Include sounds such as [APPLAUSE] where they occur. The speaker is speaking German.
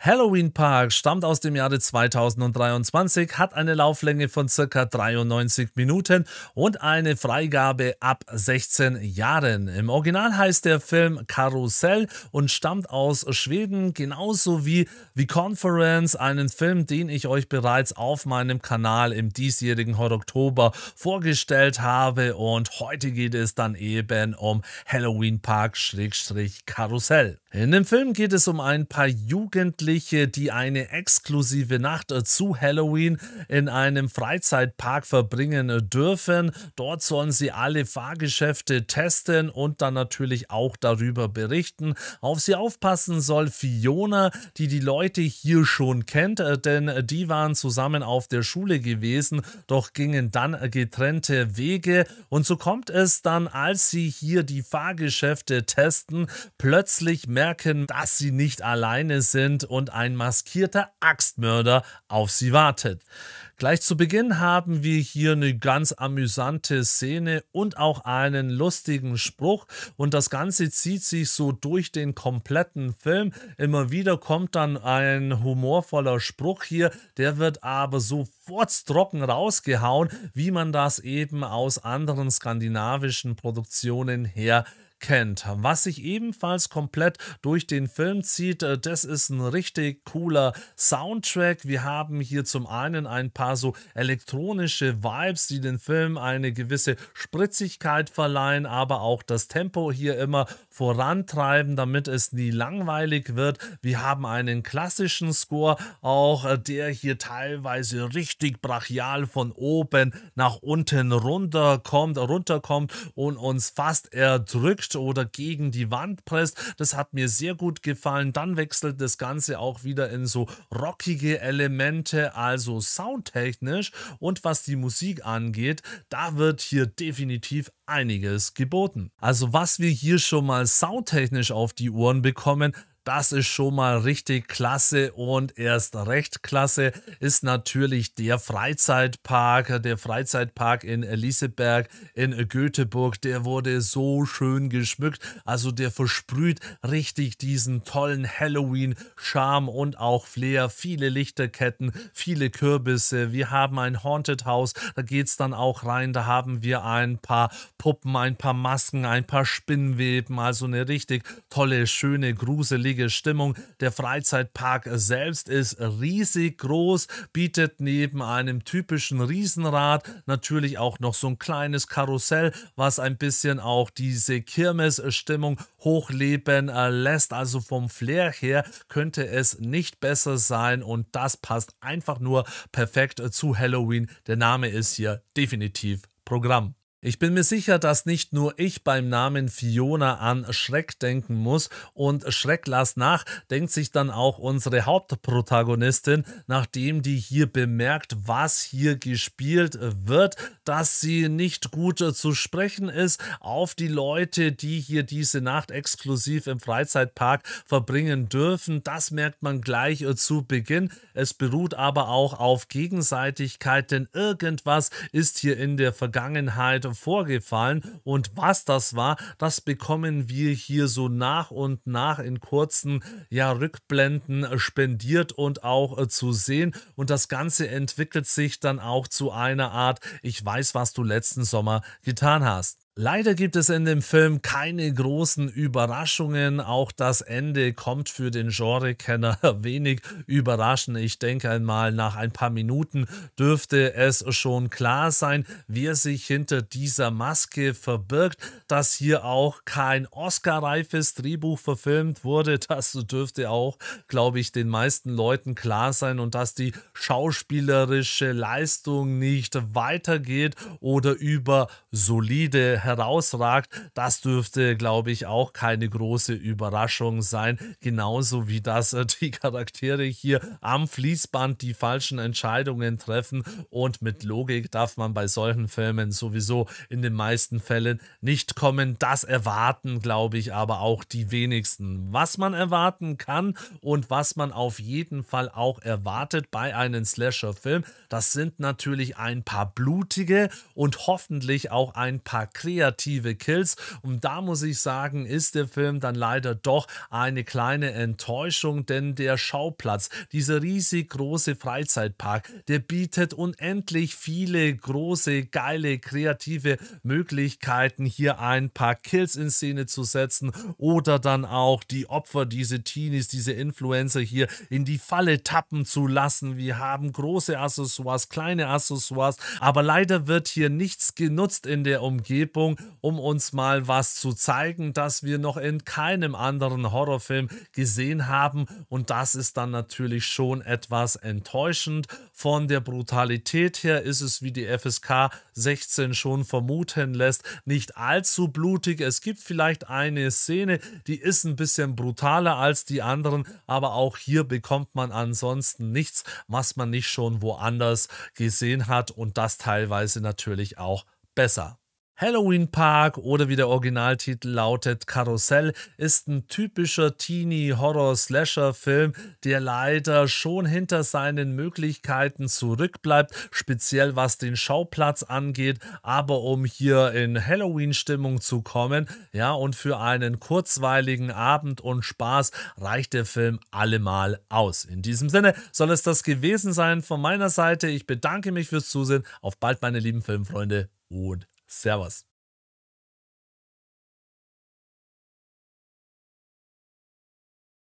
Halloween Park stammt aus dem Jahre 2023, hat eine Lauflänge von ca. 93 Minuten und eine Freigabe ab 16 Jahren. Im Original heißt der Film Karussell und stammt aus Schweden, genauso wie The Conference, einen Film, den ich euch bereits auf meinem Kanal im diesjährigen Horror Oktober vorgestellt habe. Und heute geht es dann eben um Halloween Park-Karussell. In dem Film geht es um ein paar Jugendliche, Jugendliche, die eine exklusive Nacht äh, zu Halloween in einem Freizeitpark verbringen äh, dürfen. Dort sollen sie alle Fahrgeschäfte testen und dann natürlich auch darüber berichten. Auf sie aufpassen soll Fiona, die die Leute hier schon kennt, äh, denn die waren zusammen auf der Schule gewesen, doch gingen dann getrennte Wege und so kommt es dann, als sie hier die Fahrgeschäfte testen, plötzlich merken, dass sie nicht alleine sind und und ein maskierter Axtmörder auf sie wartet. Gleich zu Beginn haben wir hier eine ganz amüsante Szene und auch einen lustigen Spruch und das Ganze zieht sich so durch den kompletten Film. Immer wieder kommt dann ein humorvoller Spruch hier, der wird aber sofort trocken rausgehauen, wie man das eben aus anderen skandinavischen Produktionen her kennt. Was sich ebenfalls komplett durch den Film zieht, äh, das ist ein richtig cooler Soundtrack. Wir haben hier zum einen ein paar so elektronische Vibes, die den Film eine gewisse Spritzigkeit verleihen, aber auch das Tempo hier immer vorantreiben, damit es nie langweilig wird. Wir haben einen klassischen Score, auch äh, der hier teilweise richtig brachial von oben nach unten runterkommt, runterkommt und uns fast erdrückt drückt oder gegen die Wand presst. Das hat mir sehr gut gefallen. Dann wechselt das Ganze auch wieder in so rockige Elemente, also soundtechnisch. Und was die Musik angeht, da wird hier definitiv einiges geboten. Also was wir hier schon mal soundtechnisch auf die Ohren bekommen, das ist schon mal richtig klasse und erst recht klasse ist natürlich der Freizeitpark, der Freizeitpark in Eliseberg in Göteborg. Der wurde so schön geschmückt, also der versprüht richtig diesen tollen Halloween-Charme und auch Flair. Viele Lichterketten, viele Kürbisse. Wir haben ein Haunted House, da geht es dann auch rein. Da haben wir ein paar Puppen, ein paar Masken, ein paar Spinnenweben, also eine richtig tolle, schöne, gruselige rauschige Stimmung. Der Freizeitpark selbst ist riesig groß, bietet neben einem typischen Riesenrad natürlich auch noch so ein kleines Karussell, was ein bisschen auch diese Kirmes-Stimmung hochleben äh, lässt. Also vom Flair her könnte es nicht besser sein und das passt einfach nur perfekt zu Halloween. Der Name ist hier definitiv Programm. Ich bin mir sicher, dass nicht nur ich beim Namen Fiona an Schreck denken muss und Schreck lass nach, denkt sich dann auch unsere Hauptprotagonistin, nachdem die hier bemerkt, was hier gespielt wird, dass sie nicht gut zu sprechen ist, auf die Leute, die hier diese Nacht exklusiv im Freizeitpark verbringen dürfen. Das merkt man gleich zu Beginn. Es beruht aber auch auf Gegenseitigkeit, denn irgendwas ist hier in der Vergangenheit vorgefallen und was das war, das bekommen wir hier so nach und nach in kurzen ja, Rückblenden äh, spendiert und auch äh, zu sehen und das Ganze entwickelt sich dann auch zu einer Art, ich weiß, was du letzten Sommer getan hast. Leider gibt es in dem Film keine großen Überraschungen. Auch das Ende kommt für den Genrekenner [LAUGHS] wenig überraschend. Ich denke einmal, nach ein paar Minuten dürfte es schon klar sein, wer sich hinter dieser Maske verbirgt. Dass hier auch kein Oscar-reifes Drehbuch verfilmt wurde, [LAUGHS] das dürfte auch, glaube ich, den meisten Leuten klar sein. Und dass die schauspielerische Leistung nicht weitergeht oder über solide herausragt, das dürfte, glaube ich, auch keine große Überraschung sein. Genauso wie das äh, die Charaktere hier am Fließband die falschen Entscheidungen treffen und mit Logik darf man bei solchen Filmen sowieso in den meisten Fällen nicht kommen. Das erwarten, glaube ich, aber auch die wenigsten. Was man erwarten kann und was man auf jeden Fall auch erwartet bei einem Slasher-Film, das sind natürlich ein paar blutige und hoffentlich auch ein paar kreative kreative Kills. Und da muss ich sagen, ist der Film dann leider doch eine kleine Enttäuschung, denn der Schauplatz, dieser riesig große Freizeitpark, der bietet unendlich viele große, geile, kreative Möglichkeiten, hier ein paar Kills in Szene zu setzen oder dann auch die Opfer, diese Teenies, diese Influencer hier in die Falle tappen zu lassen. Wir haben große Accessoires, kleine Accessoires, aber leider wird hier nichts genutzt in der Umgebung Ursprung, um uns mal was zu zeigen, das wir noch in keinem anderen Horrorfilm gesehen haben. Und das ist dann natürlich schon etwas enttäuschend. Von der Brutalität her ist es, wie die FSK 16 schon vermuten lässt, nicht allzu blutig. Es gibt vielleicht eine Szene, die ist ein bisschen brutaler als die anderen, aber auch hier bekommt man ansonsten nichts, was man nicht schon woanders gesehen hat und das teilweise natürlich auch besser. Halloween Park oder wie der Originaltitel lautet Karussell ist ein typischer Teenie-Horror-Slasher-Film, der leider schon hinter seinen Möglichkeiten zurückbleibt, speziell was den Schauplatz angeht. Aber um hier in Halloween-Stimmung zu kommen, ja, und für einen kurzweiligen Abend und Spaß reicht der Film allemal aus. In diesem Sinne soll es das gewesen sein von meiner Seite. Ich bedanke mich fürs Zusehen. Auf bald, meine lieben Filmfreunde und Servus.